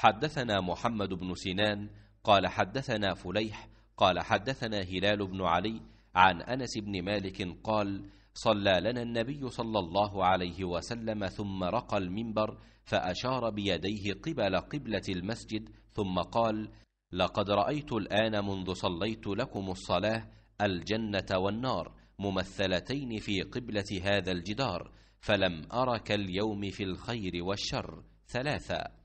حدثنا محمد بن سنان قال حدثنا فليح قال حدثنا هلال بن علي عن أنس بن مالك قال صلى لنا النبي صلى الله عليه وسلم ثم رقى المنبر فأشار بيديه قبل قبلة المسجد ثم قال لقد رأيت الآن منذ صليت لكم الصلاة الجنة والنار ممثلتين في قبلة هذا الجدار فلم أرك اليوم في الخير والشر ثلاثة